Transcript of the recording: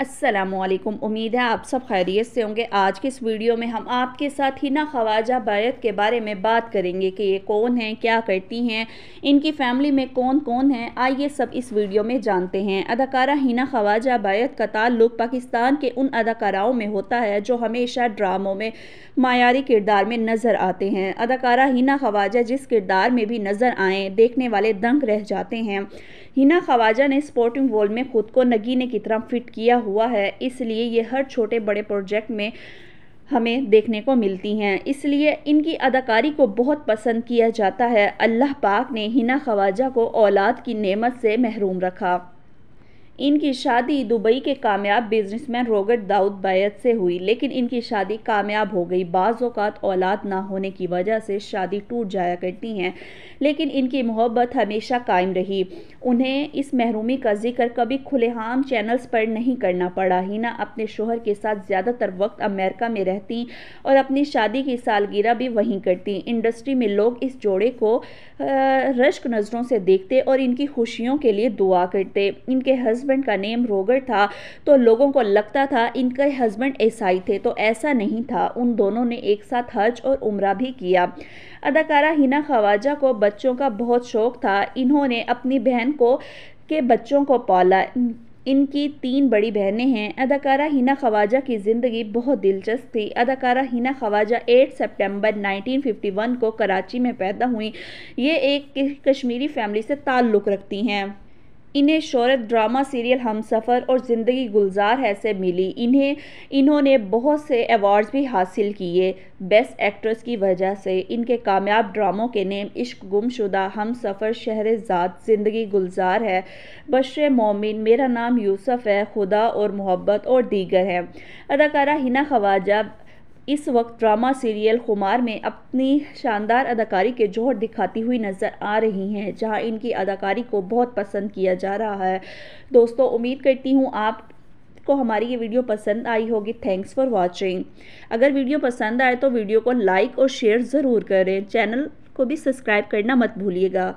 असलम उम्मीद है आप सब खैरियत से होंगे आज के इस वीडियो में हम आपके साथ हिना ख्वाजा बैत के बारे में बात करेंगे कि ये कौन हैं क्या करती हैं इनकी फैमिली में कौन कौन है आइए सब इस वीडियो में जानते हैं अदाकारा हिना ख्वाजा बैत का ताल्लुक पाकिस्तान के उन अदाकाराओं में होता है जो हमेशा ड्रामों में मायारी किरदार में नज़र आते हैं अदाकारा हिना ख्वाजा जिस किरदार में भी नज़र आएँ देखने वाले दंग रह जाते हैं हिना ख्वाजा ने स्पोर्टिंग वर्ल्ड में ख़ुद को नगीने की तरह फिट किया हुआ है इसलिए ये हर छोटे बड़े प्रोजेक्ट में हमें देखने को मिलती हैं इसलिए इनकी अदाकारी को बहुत पसंद किया जाता है अल्लाह पाक ने हिना ख्वाजा को औलाद की नेमत से महरूम रखा इनकी शादी दुबई के कामयाब बिजनेसमैन रॉबर्ट दाऊद बैत से हुई लेकिन इनकी शादी कामयाब हो गई बाज़ात औलाद ना होने की वजह से शादी टूट जाया करती हैं लेकिन इनकी मोहब्बत हमेशा कायम रही उन्हें इस महरूमी का जिक्र कभी खुलेआम चैनल्स पर नहीं करना पड़ा हिना अपने शोहर के साथ ज़्यादातर वक्त अमेरिका में रहती और अपनी शादी की सालगिरह भी वहीं करती इंडस्ट्री में लोग इस जोड़े को रश्क नज़रों से देखते और इनकी खुशियों के लिए दुआ करते इनके हस्ब हस्बैंड का नेम रोगर था तो लोगों को लगता था इनके हस्बैंड ईसाई थे तो ऐसा नहीं था उन दोनों ने एक साथ हज और उम्र भी किया अदाकारा हिना खवाजा को बच्चों का बहुत शौक था इन्होंने अपनी बहन को के बच्चों को पाला इनकी तीन बड़ी बहनें हैं अदाकारा हिना खवाजा की ज़िंदगी बहुत दिलचस्प थी अदाकारा हिना खवाजा 8 सितंबर 1951 को कराची में पैदा हुई ये एक कश्मीरी फैमिली से ताल्लुक़ रखती हैं इन्हें शहरत ड्रामा सीरियल हम सफ़र और ज़िंदगी गुलजार है से मिली इन्हें इन्होंने बहुत से अवार्ड्स भी हासिल किए बेस्ट एक्ट्रेस की वजह से इनके कामयाब ड्रामों के नेम इश्क गुमशुदा हम सफ़र ज़ात ज़िंदगी गुलजार है बशर मोमिन मेरा नाम यूसफ़ है खुदा और मोहब्बत और दीगर हैं अदाकारा हिना खवाजा इस वक्त ड्रामा सीरियल खुमार में अपनी शानदार अदाकारी के जोहर दिखाती हुई नज़र आ रही हैं जहां इनकी अदाकारी को बहुत पसंद किया जा रहा है दोस्तों उम्मीद करती हूँ आप को हमारी ये वीडियो पसंद आई होगी थैंक्स फॉर वॉचिंग अगर वीडियो पसंद आए तो वीडियो को लाइक और शेयर ज़रूर करें चैनल को भी सब्सक्राइब करना मत भूलिएगा